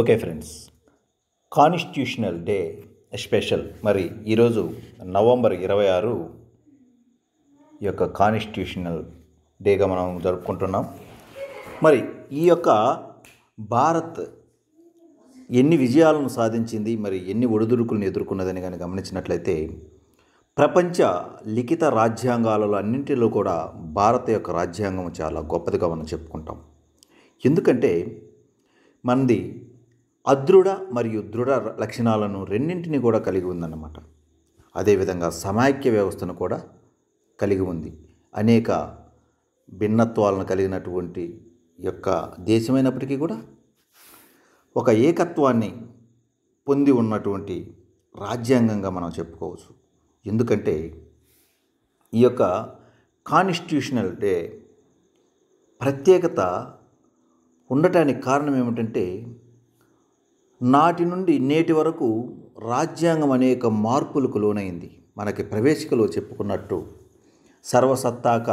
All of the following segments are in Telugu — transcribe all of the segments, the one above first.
okay friends constitutional day special మరి ఈరోజు నవంబర్ ఇరవై ఆరు ఈ యొక్క కాన్స్టిట్యూషనల్ డేగా మనం జరుపుకుంటున్నాం మరి ఈ యొక్క భారత్ ఎన్ని విజయాలను సాధించింది మరి ఎన్ని ఒడిదుడుకులను ఎదుర్కొన్నదని కానీ గమనించినట్లయితే ప్రపంచ లిఖిత రాజ్యాంగాలలో అన్నింటిలో కూడా భారత యొక్క రాజ్యాంగం చాలా గొప్పదిగా మనం చెప్పుకుంటాం ఎందుకంటే మనది అదృఢ మరియు దృఢ లక్షణాలను రెండింటిని కూడా కలిగి ఉందన్నమాట అదేవిధంగా సమాఖ్య వ్యవస్థను కూడా కలిగి ఉంది అనేక భిన్నత్వాలను కలిగినటువంటి యొక్క దేశమైనప్పటికీ కూడా ఒక ఏకత్వాన్ని పొంది ఉన్నటువంటి రాజ్యాంగంగా మనం చెప్పుకోవచ్చు ఎందుకంటే ఈ యొక్క కాన్స్టిట్యూషనల్ డే ప్రత్యేకత ఉండటానికి కారణం ఏమిటంటే నాటి నుండి నేటి వరకు రాజ్యాంగం అనేక మార్పులకు లోనైంది మనకి ప్రవేశికలో చెప్పుకున్నట్టు సర్వసత్తాక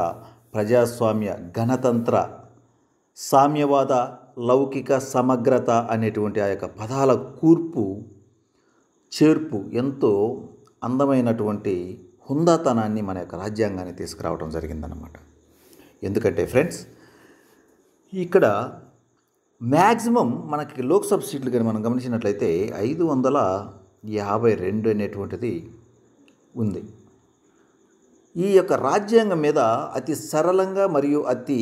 ప్రజాస్వామ్య గణతంత్ర సామ్యవాద లౌకిక సమగ్రత అనేటువంటి ఆ యొక్క పదాల కూర్పు చేర్పు ఎంతో అందమైనటువంటి హుందాతనాన్ని మన యొక్క రాజ్యాంగాన్ని తీసుకురావడం జరిగిందన్నమాట ఎందుకంటే ఫ్రెండ్స్ ఇక్కడ మ్యాక్సిమం మనకి లోక్సభ సీట్లు కానీ మనం గమనించినట్లయితే ఐదు వందల యాభై రెండు అనేటువంటిది ఉంది ఈ యొక్క రాజ్యాంగం మీద అతి సరళంగా మరియు అతి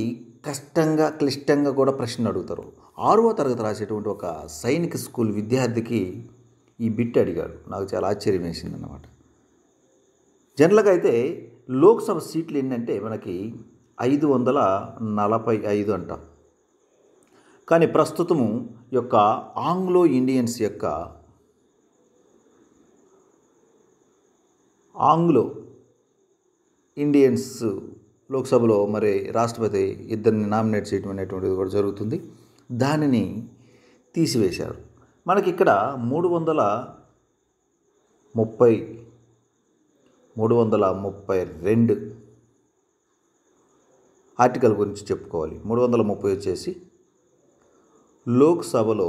కష్టంగా క్లిష్టంగా కూడా ప్రశ్నలు అడుగుతారు ఆరవ తరగతి రాసేటువంటి ఒక సైనిక స్కూల్ విద్యార్థికి ఈ బిట్ అడిగాడు నాకు చాలా ఆశ్చర్యం వేసింది అన్నమాట జనరల్గా అయితే లోక్సభ సీట్లు ఏంటంటే మనకి ఐదు వందల నలభై ఐదు అంటాం కానీ ప్రస్తుతము యొక్క ఆంగ్లో ఇండియన్స్ యొక్క ఆంగ్లో ఇండియన్స్ లోక్సభలో మరి రాష్ట్రపతి ఇద్దరిని నామినేట్ చేయడం అనేటువంటిది కూడా జరుగుతుంది దానిని తీసివేశారు మనకి ఇక్కడ మూడు వందల ముప్పై మూడు వందల ముప్పై రెండు ఆర్టికల్ గురించి చెప్పుకోవాలి మూడు వందల ముప్పై వచ్చేసి లోక్సభలో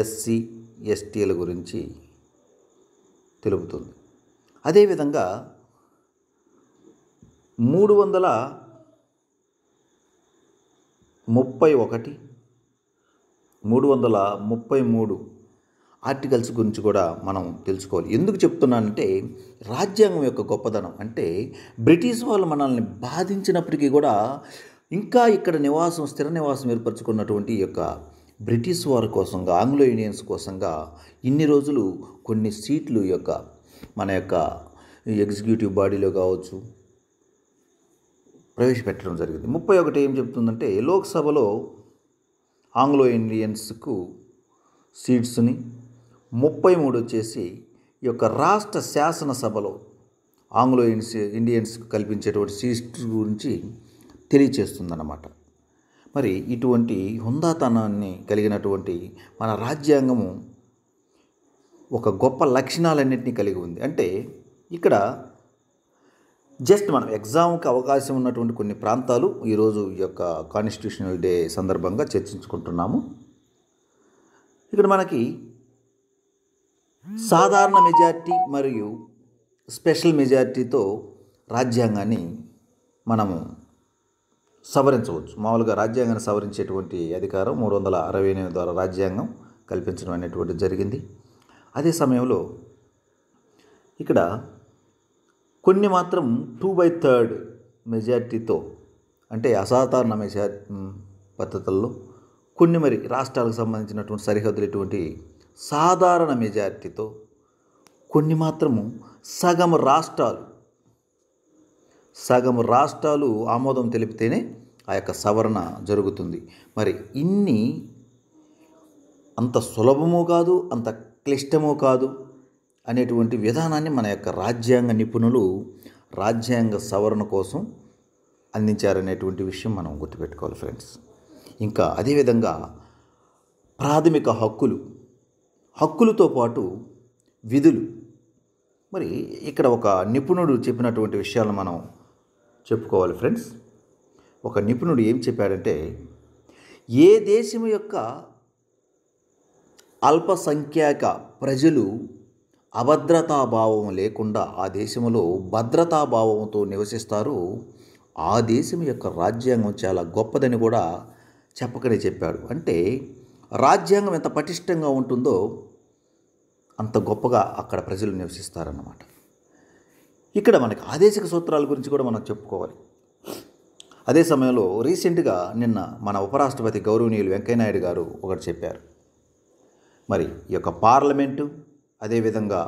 ఎస్సీ ఎస్టీల గురించి తెలుపుతుంది అదేవిధంగా మూడు వందల ముప్పై ఒకటి మూడు వందల ముప్పై మూడు ఆర్టికల్స్ గురించి కూడా మనం తెలుసుకోవాలి ఎందుకు చెప్తున్నానంటే రాజ్యాంగం యొక్క గొప్పదనం అంటే బ్రిటిష్ వాళ్ళు మనల్ని బాధించినప్పటికీ కూడా ఇంకా ఇక్కడ నివాసం స్థిర నివాసం ఏర్పరచుకున్నటువంటి యొక్క బ్రిటిష్ వారి కోసంగా ఆంగ్లో ఇండియన్స్ కోసంగా ఇన్ని రోజులు కొన్ని సీట్లు యొక్క మన యొక్క ఎగ్జిక్యూటివ్ బాడీలో కావచ్చు ప్రవేశపెట్టడం జరిగింది ముప్పై ఒకటి ఏం చెప్తుందంటే లోక్సభలో ఆంగ్లో ఇండియన్స్కు సీట్స్ని ముప్పై మూడు వచ్చేసి ఈ యొక్క రాష్ట్ర శాసనసభలో ఆంగ్లో ఇండియన్స్ కల్పించేటువంటి సీట్స్ గురించి అన్నమాట మరి ఇటువంటి హుందాతనాన్ని కలిగినటువంటి మన రాజ్యాంగము ఒక గొప్ప లక్షణాలన్నింటినీ కలిగి ఉంది అంటే ఇక్కడ జస్ట్ మనం ఎగ్జామ్కి అవకాశం ఉన్నటువంటి కొన్ని ప్రాంతాలు ఈరోజు ఈ యొక్క కాన్స్టిట్యూషనల్ డే సందర్భంగా చర్చించుకుంటున్నాము ఇక్కడ మనకి సాధారణ మెజార్టీ మరియు స్పెషల్ మెజార్టీతో రాజ్యాంగాన్ని మనము సవరించవచ్చు మామూలుగా రాజ్యాంగాన్ని సవరించేటువంటి అధికారం మూడు వందల అరవై ఎనిమిది ద్వారా రాజ్యాంగం కల్పించడం అనేటువంటి జరిగింది అదే సమయంలో ఇక్కడ కొన్ని మాత్రం టూ బై థర్డ్ మెజార్టీతో అంటే అసాధారణ మెజార్ పద్ధతుల్లో కొన్ని మరి రాష్ట్రాలకు సంబంధించినటువంటి సరిహద్దులు ఇటువంటి సాధారణ మెజార్టీతో కొన్ని మాత్రము సగం రాష్ట్రాలు సగం రాష్ట్రాలు ఆమోదం తెలిపితేనే ఆ యొక్క సవరణ జరుగుతుంది మరి ఇన్ని అంత సులభము కాదు అంత క్లిష్టము కాదు అనేటువంటి విధానాన్ని మన యొక్క రాజ్యాంగ నిపుణులు రాజ్యాంగ సవరణ కోసం అందించారనేటువంటి విషయం మనం గుర్తుపెట్టుకోవాలి ఫ్రెండ్స్ ఇంకా అదేవిధంగా ప్రాథమిక హక్కులు హక్కులతో పాటు విధులు మరి ఇక్కడ ఒక నిపుణుడు చెప్పినటువంటి విషయాలను మనం చెప్పుకోవాలి ఫ్రెండ్స్ ఒక నిపుణుడు ఏం చెప్పాడంటే ఏ దేశం యొక్క అల్పసంఖ్యాక ప్రజలు అభద్రతాభావం లేకుండా ఆ దేశంలో భద్రతాభావంతో నివసిస్తారో ఆ దేశం యొక్క రాజ్యాంగం చాలా గొప్పదని కూడా చెప్పకనే చెప్పాడు అంటే రాజ్యాంగం ఎంత పటిష్టంగా ఉంటుందో అంత గొప్పగా అక్కడ ప్రజలు నివసిస్తారన్నమాట ఇక్కడ మనకి ఆదేశిక సూత్రాల గురించి కూడా మనం చెప్పుకోవాలి అదే సమయంలో రీసెంట్గా నిన్న మన ఉపరాష్ట్రపతి గౌరవనీయులు వెంకయ్యనాయుడు గారు ఒకటి చెప్పారు మరి ఈ యొక్క పార్లమెంటు అదేవిధంగా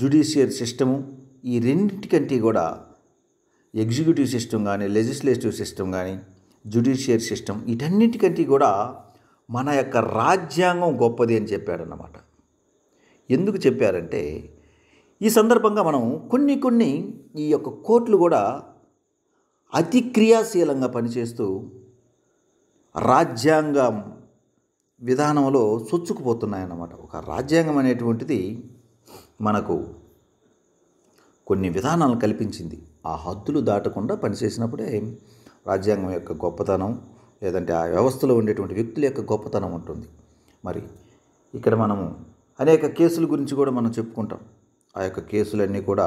జ్యుడిషియల్ సిస్టము ఈ రెండింటికంటే కూడా ఎగ్జిక్యూటివ్ సిస్టమ్ కానీ లెజిస్లేటివ్ సిస్టమ్ కానీ జ్యుడిషియల్ సిస్టమ్ వీటన్నిటికంటే కూడా మన యొక్క రాజ్యాంగం గొప్పది అని చెప్పాడన్నమాట ఎందుకు చెప్పారంటే ఈ సందర్భంగా మనం కొన్ని కొన్ని ఈ యొక్క కోర్టులు కూడా అతి క్రియాశీలంగా పనిచేస్తూ రాజ్యాంగం విధానంలో చొచ్చుకుపోతున్నాయన్నమాట ఒక రాజ్యాంగం అనేటువంటిది మనకు కొన్ని విధానాలను కల్పించింది ఆ హద్దులు దాటకుండా పనిచేసినప్పుడే రాజ్యాంగం యొక్క గొప్పతనం లేదంటే ఆ వ్యవస్థలో ఉండేటువంటి వ్యక్తుల యొక్క గొప్పతనం ఉంటుంది మరి ఇక్కడ మనము అనేక కేసుల గురించి కూడా మనం చెప్పుకుంటాం ఆ యొక్క కేసులన్నీ కూడా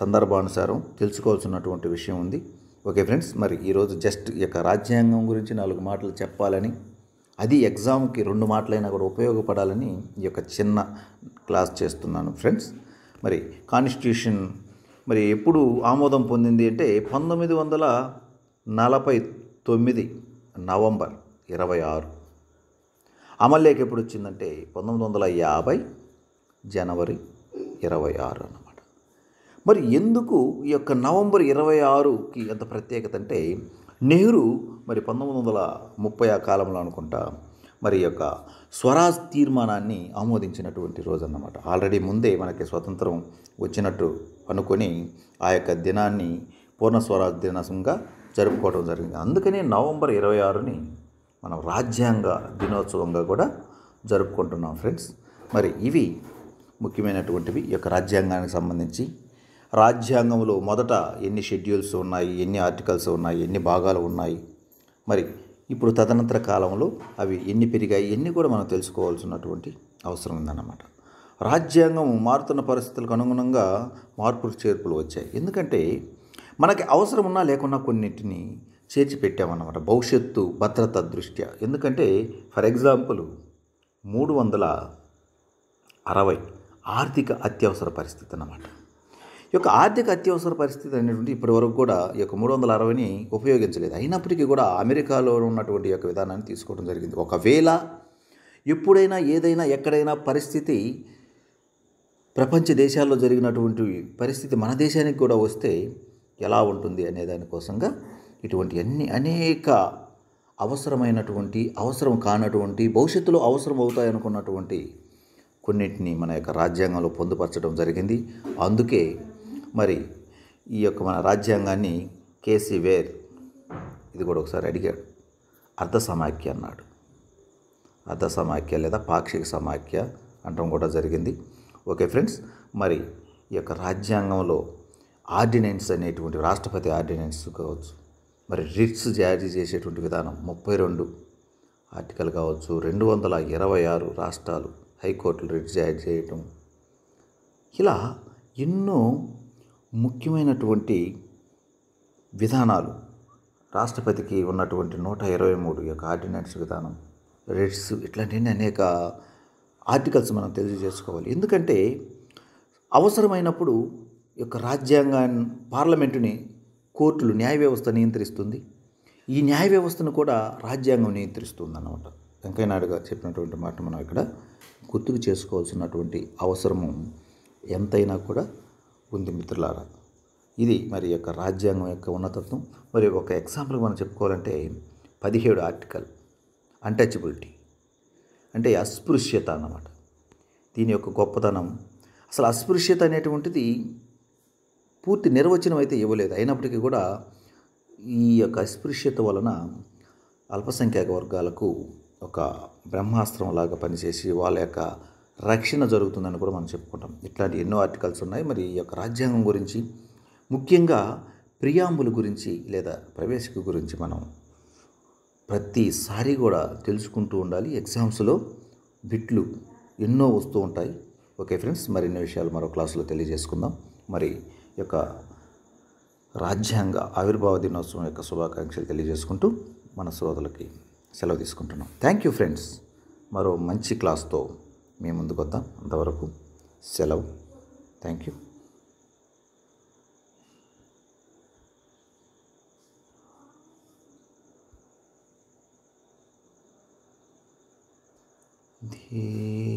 సందర్భానుసారం తెలుసుకోవాల్సినటువంటి విషయం ఉంది ఓకే ఫ్రెండ్స్ మరి ఈరోజు జస్ట్ ఈ యొక్క రాజ్యాంగం గురించి నాలుగు మాటలు చెప్పాలని అది ఎగ్జామ్కి రెండు మాటలైనా కూడా ఉపయోగపడాలని ఈ యొక్క చిన్న క్లాస్ చేస్తున్నాను ఫ్రెండ్స్ మరి కాన్స్టిట్యూషన్ మరి ఎప్పుడు ఆమోదం పొందింది అంటే పంతొమ్మిది వందల నలభై తొమ్మిది నవంబర్ ఇరవై ఆరు అమల్లోకి ఎప్పుడు వచ్చిందంటే పంతొమ్మిది వందల యాభై జనవరి ఇరవై ఆరు అన్నమాట మరి ఎందుకు ఈ యొక్క నవంబర్ ఇరవై ఆరుకి ఎంత ప్రత్యేకత అంటే నెహ్రూ మరి పంతొమ్మిది వందల ముప్పై ఆ కాలంలో అనుకుంటా మరి యొక్క స్వరాజ్ తీర్మానాన్ని ఆమోదించినటువంటి రోజు అన్నమాట ఆల్రెడీ ముందే మనకి స్వతంత్రం వచ్చినట్టు అనుకొని ఆ యొక్క దినాన్ని పూర్ణ స్వరాజ్ దినంగా జరుపుకోవడం జరిగింది అందుకనే నవంబర్ ఇరవై ఆరుని మనం రాజ్యాంగ దినోత్సవంగా కూడా జరుపుకుంటున్నాం ఫ్రెండ్స్ మరి ఇవి ముఖ్యమైనటువంటివి ఈ యొక్క రాజ్యాంగానికి సంబంధించి రాజ్యాంగంలో మొదట ఎన్ని షెడ్యూల్స్ ఉన్నాయి ఎన్ని ఆర్టికల్స్ ఉన్నాయి ఎన్ని భాగాలు ఉన్నాయి మరి ఇప్పుడు తదనంతర కాలంలో అవి ఎన్ని పెరిగాయి ఎన్ని కూడా మనం తెలుసుకోవాల్సినటువంటి అవసరం ఉందన్నమాట రాజ్యాంగం మారుతున్న పరిస్థితులకు అనుగుణంగా మార్పులు చేర్పులు వచ్చాయి ఎందుకంటే మనకి అవసరం ఉన్నా లేకున్నా కొన్నిటిని చేర్చిపెట్టామన్నమాట భవిష్యత్తు భద్రత దృష్ట్యా ఎందుకంటే ఫర్ ఎగ్జాంపుల్ మూడు వందల అరవై ఆర్థిక అత్యవసర పరిస్థితి అన్నమాట ఈ యొక్క ఆర్థిక అత్యవసర పరిస్థితి అనేటువంటి ఇప్పటి వరకు కూడా ఈ యొక్క మూడు వందల అరవైని ఉపయోగించలేదు అయినప్పటికీ కూడా అమెరికాలో ఉన్నటువంటి యొక్క విధానాన్ని తీసుకోవడం జరిగింది ఒకవేళ ఎప్పుడైనా ఏదైనా ఎక్కడైనా పరిస్థితి ప్రపంచ దేశాల్లో జరిగినటువంటి పరిస్థితి మన దేశానికి కూడా వస్తే ఎలా ఉంటుంది అనే దానికోసంగా ఇటువంటి అన్ని అనేక అవసరమైనటువంటి అవసరం కానటువంటి భవిష్యత్తులో అవసరం అవుతాయనుకున్నటువంటి కొన్నింటిని మన యొక్క రాజ్యాంగంలో పొందుపరచడం జరిగింది అందుకే మరి ఈ యొక్క మన రాజ్యాంగాన్ని కేసీ వేర్ ఇది కూడా ఒకసారి అడిగాడు అర్ధ సమాఖ్య అన్నాడు అర్ధ సమాఖ్య లేదా పాక్షిక సమాఖ్య అంటం కూడా జరిగింది ఓకే ఫ్రెండ్స్ మరి ఈ యొక్క రాజ్యాంగంలో ఆర్డినెన్స్ అనేటువంటి రాష్ట్రపతి ఆర్డినెన్స్ కావచ్చు మరి రిట్స్ జారీ చేసేటువంటి విధానం ముప్పై రెండు ఆర్టికల్ కావచ్చు రెండు వందల ఇరవై ఆరు రాష్ట్రాలు హైకోర్టులు రిజైడ్ చేయటం ఇలా ఎన్నో ముఖ్యమైనటువంటి విధానాలు రాష్ట్రపతికి ఉన్నటువంటి నూట ఇరవై మూడు యొక్క ఆర్డినెన్స్ విధానం రిట్స్ ఇట్లాంటివన్నీ అనేక ఆర్టికల్స్ మనం తెలియజేసుకోవాలి ఎందుకంటే అవసరమైనప్పుడు యొక్క రాజ్యాంగాన్ని పార్లమెంటుని కోర్టులు న్యాయ వ్యవస్థ నియంత్రిస్తుంది ఈ న్యాయ వ్యవస్థను కూడా రాజ్యాంగం నియంత్రిస్తుంది అన్నమాట వెంకయ్యనాయుడు గారు చెప్పినటువంటి మాట మనం ఇక్కడ గుర్తుకు చేసుకోవాల్సినటువంటి అవసరము ఎంతైనా కూడా ఉంది మిత్రులారా ఇది మరి యొక్క రాజ్యాంగం యొక్క ఉన్నతత్వం మరి ఒక ఎగ్జాంపుల్ మనం చెప్పుకోవాలంటే పదిహేడు ఆర్టికల్ అన్టచబిలిటీ అంటే అస్పృశ్యత అన్నమాట దీని యొక్క గొప్పతనం అసలు అస్పృశ్యత అనేటువంటిది పూర్తి నిర్వచనం అయితే ఇవ్వలేదు అయినప్పటికీ కూడా ఈ యొక్క అస్పృశ్యత వలన అల్పసంఖ్యాక వర్గాలకు ఒక బ్రహ్మాస్త్రం లాగా పనిచేసి వాళ్ళ యొక్క రక్షణ జరుగుతుందని కూడా మనం చెప్పుకుంటాం ఇట్లాంటి ఎన్నో ఆర్టికల్స్ ఉన్నాయి మరి ఈ యొక్క రాజ్యాంగం గురించి ముఖ్యంగా ప్రియాంబుల గురించి లేదా ప్రవేశిక గురించి మనం ప్రతిసారి కూడా తెలుసుకుంటూ ఉండాలి ఎగ్జామ్స్లో బిట్లు ఎన్నో వస్తూ ఉంటాయి ఓకే ఫ్రెండ్స్ మరిన్ని విషయాలు మరో క్లాసులో తెలియజేసుకుందాం మరి యొక్క రాజ్యాంగ ఆవిర్భావ దినోత్సవం యొక్క శుభాకాంక్షలు తెలియజేసుకుంటూ మన శ్రోతలకి సెలవు తీసుకుంటున్నాం థ్యాంక్ యూ ఫ్రెండ్స్ మరో మంచి క్లాస్తో మేము ముందుకు వద్దాం అంతవరకు సెలవు థ్యాంక్ యూ ధీ